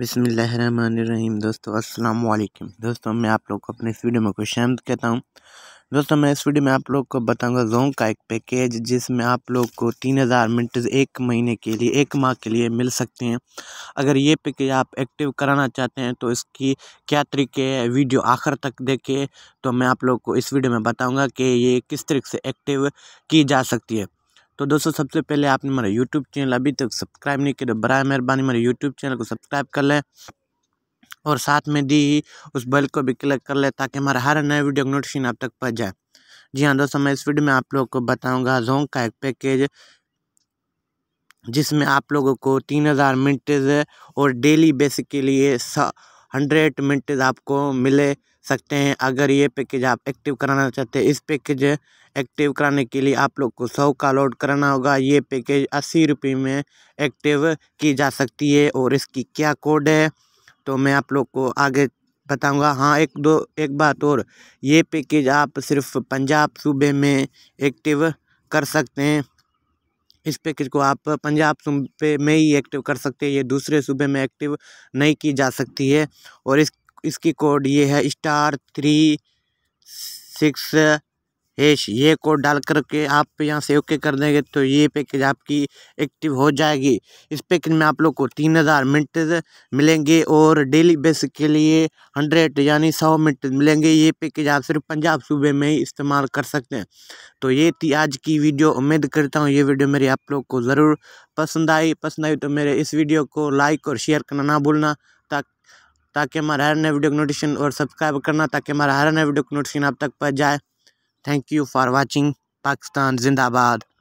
बिसमीम दोस्तों अस्सलाम वालेकुम दोस्तों मैं आप लोग को अपने इस वीडियो में खुश आमद कहता हूँ दोस्तों मैं इस वीडियो में आप लोग को बताऊंगा जोंग का एक पैकेज जिसमें आप लोग को तीन हज़ार मिनट एक महीने के लिए एक माह के लिए मिल सकते हैं अगर ये पैकेज आप एक्टिव कराना चाहते हैं तो इसकी क्या तरीके है वीडियो आखिर तक देखें तो मैं आप लोग को इस वीडियो में बताऊँगा कि ये किस तरीके से एक्टिव की जा सकती है तो दोस्तों सबसे पहले आपने मेरा यूट्यूब चैनल अभी तक सब्सक्राइब नहीं किया तो बर मेहरबानी मेरे यूट्यूब चैनल को सब्सक्राइब कर लें और साथ में दी ही उस बेल को भी क्लिक कर लें ताकि हमारा हर नए वीडियो का नोटिफिकेशन आप तक पहुँच जाए जी हाँ दोस्तों मैं इस वीडियो में आप लोगों को बताऊँगा जोंग का एक पैकेज जिसमें आप लोगों को तीन हज़ार मिनट और डेली बेसिक के लिए हंड्रेड मिनट आपको मिले सकते हैं अगर ये पैकेज आप एक्टिव कराना चाहते हैं इस पैकेज एक्टिव कराने के लिए आप लोग को सौ का लोड कराना होगा ये पैकेज अस्सी रुपये में एक्टिव की जा सकती है और इसकी क्या कोड है तो मैं आप लोग को आगे बताऊंगा हाँ एक दो एक बात और ये पैकेज आप सिर्फ पंजाब सूबे में एक्टिव कर सकते हैं इस पैकेज को आप पंजाब सूबे में ही एक्टिव कर सकते हैं ये दूसरे सूबे में एक्टिव नहीं की जा सकती है और इस इसकी कोड ये है स्टार थ्री सिक्स एश ये कोड डाल करके आप यहाँ से ओके कर देंगे तो ये पैकेज आपकी एक्टिव हो जाएगी इस पैकेज में आप लोग को तीन हज़ार मिनट मिलेंगे और डेली बेस के लिए हंड्रेड यानी सौ मिनट मिलेंगे ये पैकेज आप सिर्फ पंजाब सूबे में ही इस्तेमाल कर सकते हैं तो ये थी आज की वीडियो उम्मीद करता हूँ ये वीडियो मेरी आप लोग को ज़रूर पसंद आई पसंद आई तो मेरे इस वीडियो को लाइक और शेयर करना ना भूलना ताकि हमारा हर नए वीडियो का नोटिफिकेशन और सब्सक्राइब करना ताकि हमारा हर नए वीडियो का नोटिफिकेशन आप तक पहुँच जाए thank you for watching Pakistan जिंदाबाद